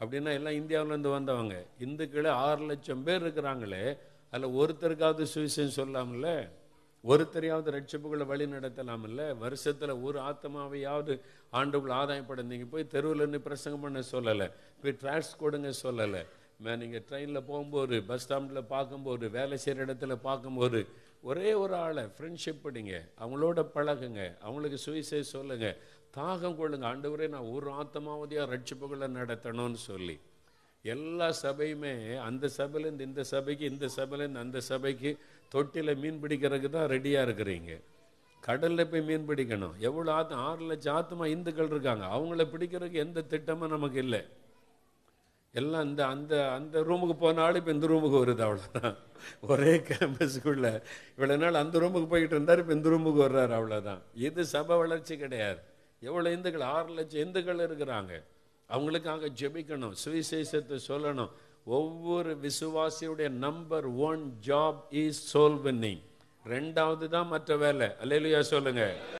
அப்படின்னா எல்லாம் இந்தியாவிலேருந்து வந்தவங்க இந்துக்களே ஆறு லட்சம் பேர் இருக்கிறாங்களே அதில் ஒருத்தருக்காவது சுவிசேஷம் சொல்லாமல்ல ஒருத்தரையாவது ரட்சிப்புகளை வழி நடத்தலாமில்ல வருஷத்தில் ஒரு ஆத்மாவையாவது ஆண்டுக்குள்ள ஆதாயப்படுந்தீங்க போய் தெருவில் இருந்து பிரசங்கம் பண்ண சொல்லலை போய் ட்ராக்ஸ் கொடுங்க சொல்லலை நீங்கள் ட்ரெயினில் போகும்போது பஸ் ஸ்டாண்டில் பார்க்கும்போது வேலை செய்கிற இடத்துல பார்க்கும்போது ஒரே ஒரு ஆளை ஃப்ரெண்ட்ஷிப் பண்ணுங்க அவங்களோட பழகுங்க அவங்களுக்கு சுயசை சொல்லுங்கள் தாகம் கொள்ளுங்க ஆண்டவரே நான் ஒரு ஆத்தமாவதியாக ரட்சிப்புகளை நடத்தணும்னு சொல்லி எல்லா சபையுமே அந்த சபையிலேருந்து இந்த சபைக்கு இந்த சபையிலேருந்து அந்த சபைக்கு தொட்டியில் மீன் பிடிக்கிறதுக்கு தான் ரெடியாக இருக்கிறீங்க கடலில் போய் மீன் பிடிக்கணும் எவ்வளோ ஆத்தம் ஆறு லட்சம் ஆத்தமாக இந்துக்கள் இருக்காங்க அவங்கள பிடிக்கிறதுக்கு எந்த திட்டமும் நமக்கு இல்லை எல்லாம் இந்த அந்த அந்த ரூமுக்கு போனாலும் இப்போ இந்த ரூமுக்கு வருது அவ்வளோதான் ஒரே கேம்பஸுக்குள்ள இவ்வளோ நாள் அந்த ரூமுக்கு போய்கிட்டு இருந்தார் இப்போ இந்த ரூமுக்கு வர்றாரு அவ்வளோதான் இது சப வளர்ச்சி கிடையாது எவ்வளோ இந்துக்கள் ஆறு லட்சம் இந்துக்கள் இருக்கிறாங்க அவங்களுக்காக ஜெபிக்கணும் சுவிசேஷத்தை சொல்லணும் ஒவ்வொரு விசுவாசியுடைய number one job is soul ரெண்டாவது தான் மற்ற வேலை அல்லையா சொல்லுங்கள்